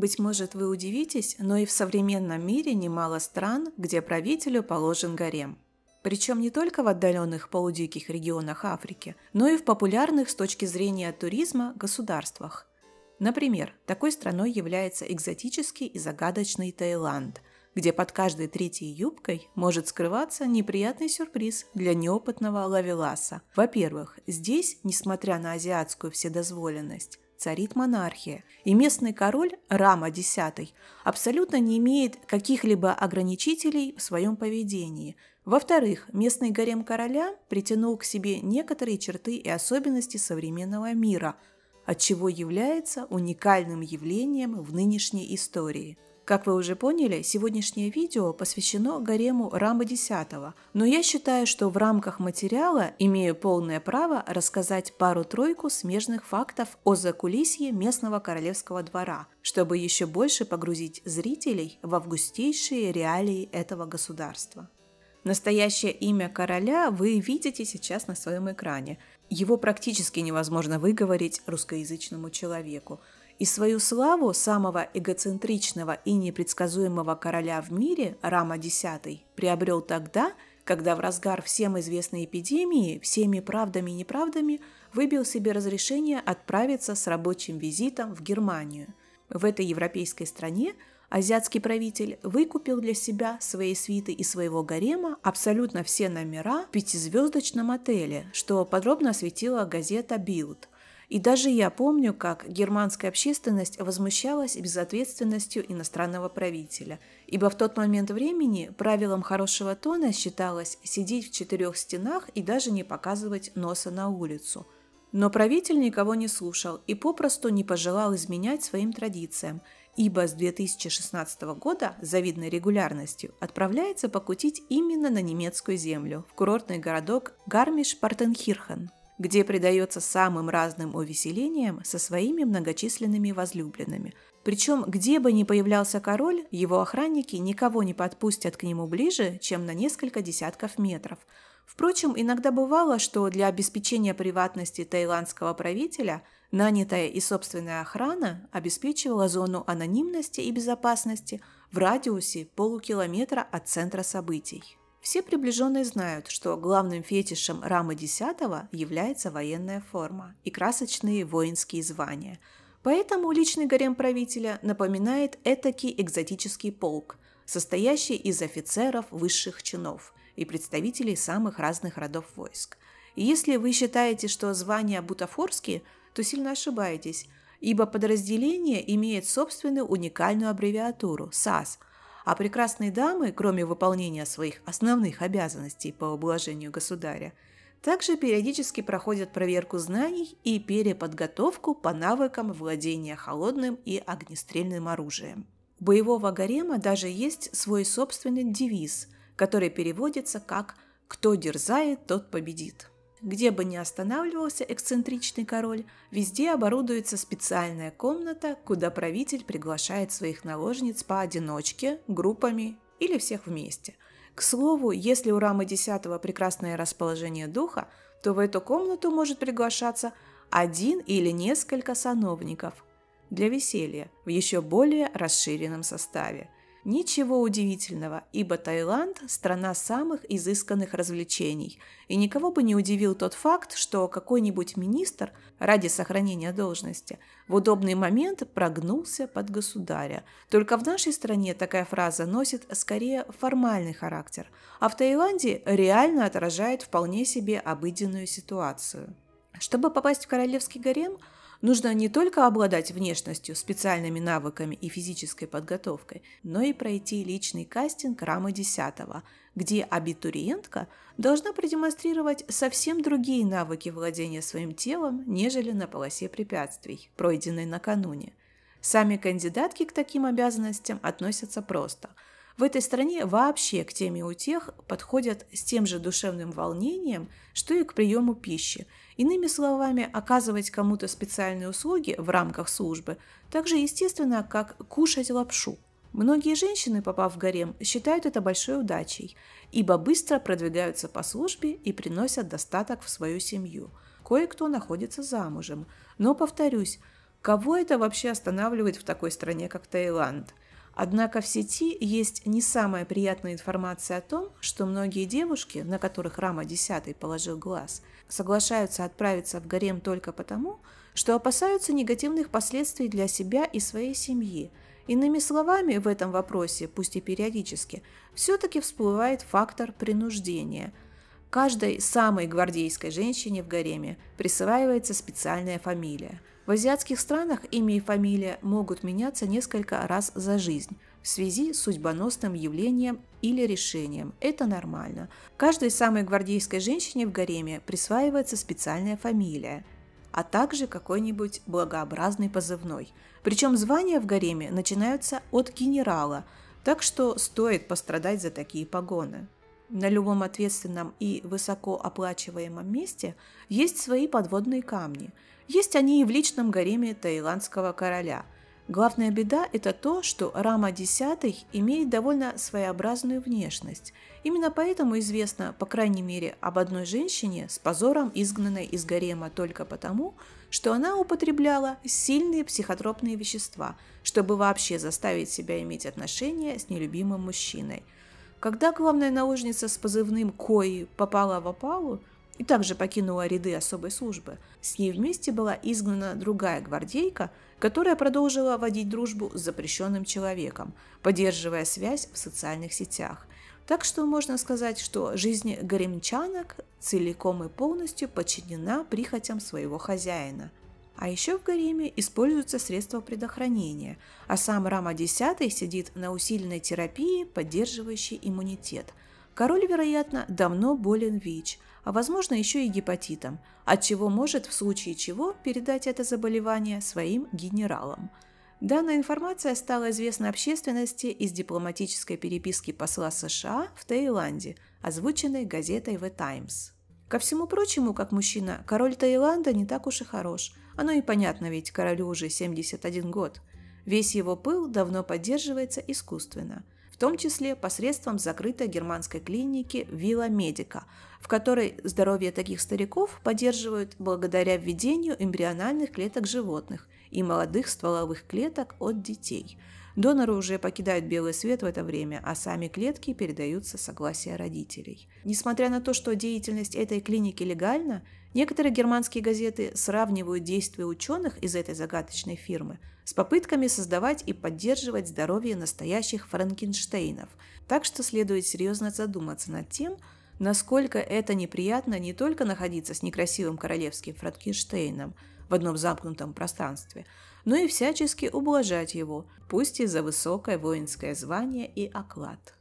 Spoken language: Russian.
Быть может, вы удивитесь, но и в современном мире немало стран, где правителю положен гарем. Причем не только в отдаленных полудиких регионах Африки, но и в популярных с точки зрения туризма государствах. Например, такой страной является экзотический и загадочный Таиланд, где под каждой третьей юбкой может скрываться неприятный сюрприз для неопытного лавеласа. Во-первых, здесь, несмотря на азиатскую вседозволенность, царит монархия, и местный король Рама X абсолютно не имеет каких-либо ограничителей в своем поведении. Во-вторых, местный гарем короля притянул к себе некоторые черты и особенности современного мира, отчего является уникальным явлением в нынешней истории – как вы уже поняли, сегодняшнее видео посвящено гарему Рамы X, но я считаю, что в рамках материала имею полное право рассказать пару-тройку смежных фактов о закулисье местного королевского двора, чтобы еще больше погрузить зрителей в августейшие реалии этого государства. Настоящее имя короля вы видите сейчас на своем экране. Его практически невозможно выговорить русскоязычному человеку – и свою славу самого эгоцентричного и непредсказуемого короля в мире Рама X приобрел тогда, когда в разгар всем известной эпидемии всеми правдами и неправдами выбил себе разрешение отправиться с рабочим визитом в Германию. В этой европейской стране азиатский правитель выкупил для себя, своей свиты и своего гарема абсолютно все номера в пятизвездочном отеле, что подробно осветила газета «Билд», и даже я помню, как германская общественность возмущалась безответственностью иностранного правителя, ибо в тот момент времени правилом хорошего тона считалось сидеть в четырех стенах и даже не показывать носа на улицу. Но правитель никого не слушал и попросту не пожелал изменять своим традициям – ибо с 2016 года завидной регулярностью отправляется покутить именно на немецкую землю, в курортный городок Гармиш-Партенхирхен где предается самым разным увеселениям со своими многочисленными возлюбленными. Причем, где бы ни появлялся король, его охранники никого не подпустят к нему ближе, чем на несколько десятков метров. Впрочем, иногда бывало, что для обеспечения приватности таиландского правителя нанятая и собственная охрана обеспечивала зону анонимности и безопасности в радиусе полукилометра от центра событий. Все приближенные знают, что главным фетишем рамы X является военная форма и красочные воинские звания. Поэтому личный гарем правителя напоминает этакий экзотический полк, состоящий из офицеров высших чинов и представителей самых разных родов войск. И если вы считаете, что звания бутафорские, то сильно ошибаетесь, ибо подразделение имеет собственную уникальную аббревиатуру – САС – а прекрасные дамы, кроме выполнения своих основных обязанностей по ублажению государя, также периодически проходят проверку знаний и переподготовку по навыкам владения холодным и огнестрельным оружием. У боевого гарема даже есть свой собственный девиз, который переводится как «Кто дерзает, тот победит». Где бы ни останавливался эксцентричный король, везде оборудуется специальная комната, куда правитель приглашает своих наложниц поодиночке, группами или всех вместе. К слову, если у Рамы X прекрасное расположение духа, то в эту комнату может приглашаться один или несколько сановников для веселья в еще более расширенном составе – Ничего удивительного, ибо Таиланд – страна самых изысканных развлечений, и никого бы не удивил тот факт, что какой-нибудь министр ради сохранения должности в удобный момент прогнулся под государя. Только в нашей стране такая фраза носит скорее формальный характер, а в Таиланде реально отражает вполне себе обыденную ситуацию. Чтобы попасть в королевский гарем – нужно не только обладать внешностью, специальными навыками и физической подготовкой, но и пройти личный кастинг рамы 10, где абитуриентка должна продемонстрировать совсем другие навыки владения своим телом, нежели на полосе препятствий, пройденной накануне. Сами кандидатки к таким обязанностям относятся просто – в этой стране вообще к теме утех подходят с тем же душевным волнением, что и к приему пищи. Иными словами, оказывать кому-то специальные услуги в рамках службы так же естественно, как кушать лапшу. Многие женщины, попав в гарем, считают это большой удачей, ибо быстро продвигаются по службе и приносят достаток в свою семью. Кое-кто находится замужем. Но, повторюсь, кого это вообще останавливает в такой стране, как Таиланд – Однако в сети есть не самая приятная информация о том, что многие девушки, на которых Рама Десятый положил глаз, соглашаются отправиться в гарем только потому, что опасаются негативных последствий для себя и своей семьи. Иными словами, в этом вопросе, пусть и периодически, все-таки всплывает фактор принуждения – Каждой самой гвардейской женщине в гареме присваивается специальная фамилия. В азиатских странах имя и фамилия могут меняться несколько раз за жизнь в связи с судьбоносным явлением или решением. Это нормально. Каждой самой гвардейской женщине в гареме присваивается специальная фамилия а также какой-нибудь благообразный позывной. Причем звания в гареме начинаются от генерала, так что стоит пострадать за такие погоны на любом ответственном и высокооплачиваемом месте есть свои подводные камни. Есть они и в личном гареме таиландского короля. Главная беда – это то, что Рама X имеет довольно своеобразную внешность. Именно поэтому известно, по крайней мере, об одной женщине с позором, изгнанной из гарема только потому, что она употребляла сильные психотропные вещества, чтобы вообще заставить себя иметь отношения с нелюбимым мужчиной – когда главная наложница с позывным Кои попала в опалу и также покинула ряды особой службы, с ней вместе была изгнана другая гвардейка, которая продолжила водить дружбу с запрещенным человеком, поддерживая связь в социальных сетях. Так что можно сказать, что жизнь горемчанок целиком и полностью подчинена прихотям своего хозяина – а еще в гареме используются средства предохранения, а сам Рама X сидит на усиленной терапии, поддерживающей иммунитет. Король, вероятно, давно болен ВИЧ, а возможно еще и гепатитом, от чего может в случае чего передать это заболевание своим генералам. Данная информация стала известна общественности из дипломатической переписки посла США в Таиланде, озвученной газетой The Times. Ко всему прочему, как мужчина, король Таиланда не так уж и хорош – оно и понятно, ведь королю уже 71 год. Весь его пыл давно поддерживается искусственно, в том числе посредством закрытой германской клиники «Вилла Медика», в которой здоровье таких стариков поддерживают благодаря введению эмбриональных клеток животных и молодых стволовых клеток от детей – Доноры уже покидают белый свет в это время, а сами клетки передаются согласия родителей. Несмотря на то, что деятельность этой клиники легальна, некоторые германские газеты сравнивают действия ученых из этой загадочной фирмы с попытками создавать и поддерживать здоровье настоящих франкенштейнов. Так что следует серьезно задуматься над тем, насколько это неприятно не только находиться с некрасивым королевским Франкенштейном, в одном замкнутом пространстве, но и всячески ублажать его, пусть и за высокое воинское звание и оклад.